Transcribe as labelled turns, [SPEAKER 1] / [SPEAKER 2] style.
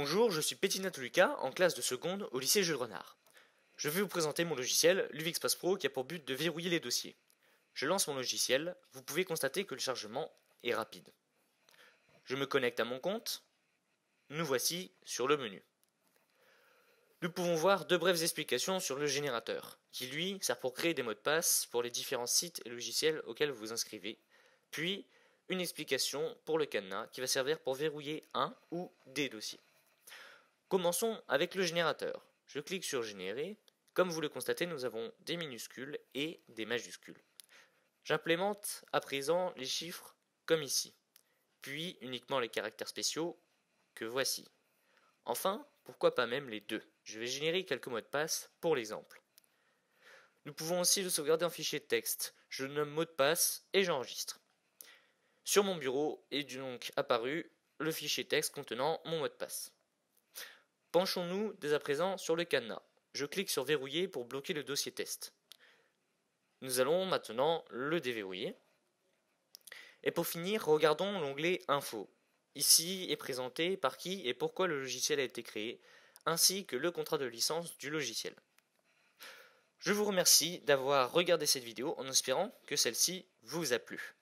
[SPEAKER 1] Bonjour, je suis pétina Toluca en classe de seconde au lycée Jules Renard. Je vais vous présenter mon logiciel, Pass Pro, qui a pour but de verrouiller les dossiers. Je lance mon logiciel, vous pouvez constater que le chargement est rapide. Je me connecte à mon compte, nous voici sur le menu. Nous pouvons voir deux brèves explications sur le générateur, qui lui sert pour créer des mots de passe pour les différents sites et logiciels auxquels vous vous inscrivez, puis une explication pour le cadenas qui va servir pour verrouiller un ou des dossiers. Commençons avec le générateur. Je clique sur Générer. Comme vous le constatez, nous avons des minuscules et des majuscules. J'implémente à présent les chiffres comme ici, puis uniquement les caractères spéciaux que voici. Enfin, pourquoi pas même les deux Je vais générer quelques mots de passe pour l'exemple. Nous pouvons aussi le sauvegarder en fichier texte. Je nomme mot de passe et j'enregistre. Sur mon bureau est donc apparu le fichier texte contenant mon mot de passe. Penchons-nous dès à présent sur le cadenas. Je clique sur verrouiller pour bloquer le dossier test. Nous allons maintenant le déverrouiller. Et pour finir, regardons l'onglet Info. Ici est présenté par qui et pourquoi le logiciel a été créé, ainsi que le contrat de licence du logiciel. Je vous remercie d'avoir regardé cette vidéo en espérant que celle-ci vous a plu.